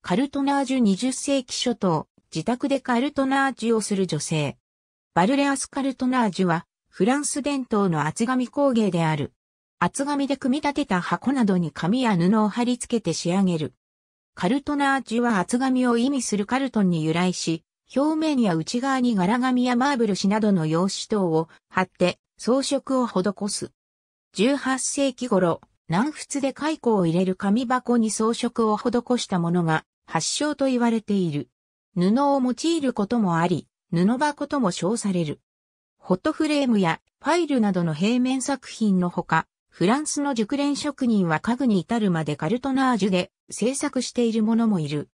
カルトナージュ20世紀初頭、自宅でカルトナージュをする女性。バルレアスカルトナージュは、フランス伝統の厚紙工芸である。厚紙で組み立てた箱などに紙や布を貼り付けて仕上げる。カルトナージュは厚紙を意味するカルトンに由来し、表面や内側に柄紙やマーブル紙などの用紙等を貼って装飾を施す。18世紀頃、南仏で蚕を入れる紙箱に装飾を施したものが発祥と言われている。布を用いることもあり、布箱とも称される。ホットフレームやファイルなどの平面作品のほか、フランスの熟練職人は家具に至るまでカルトナージュで制作しているものもいる。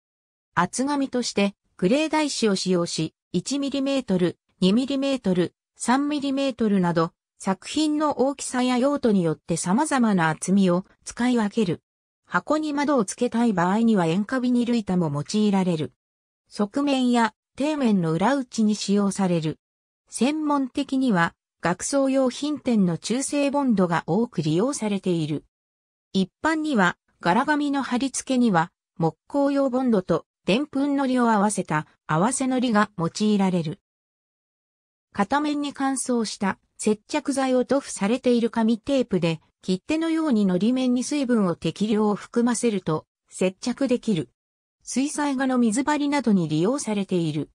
厚紙としてグレー台紙を使用し、1mm、2mm、3mm など作品の大きさや用途によって様々な厚みを使い分ける。箱に窓をつけたい場合には塩化ビニル板も用いられる。側面や底面の裏打ちに使用される。専門的には学装用品店の中性ボンドが多く利用されている。一般には柄紙の貼り付けには木工用ボンドとでんぷんのりを合わせた合わせのりが用いられる。片面に乾燥した接着剤を塗布されている紙テープで、切手のようにのり面に水分を適量を含ませると、接着できる。水彩画の水張りなどに利用されている。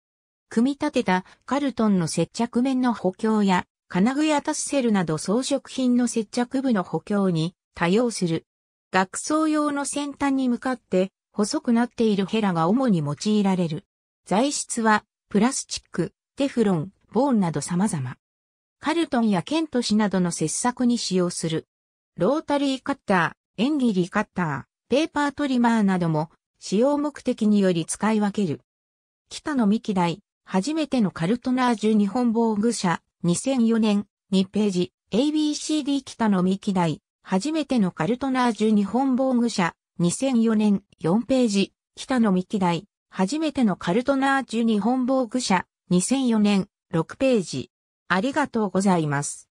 組み立てたカルトンの接着面の補強や、金具やタッセルなど装飾品の接着部の補強に多用する。学装用の先端に向かって細くなっているヘラが主に用いられる。材質はプラスチック、テフロン、ボーンなど様々。カルトンやケント氏などの切削に使用する。ロータリーカッター、エ縁リーカッター、ペーパートリマーなども使用目的により使い分ける。北野幹大、初めてのカルトナージュ日本防具社、2004年、2ページ、ABCD 北野幹大、初めてのカルトナージュ日本防具社、2004年、4ページ、北野幹大、初めてのカルトナージュ日本防具社、2004年、6ページ。ありがとうございます。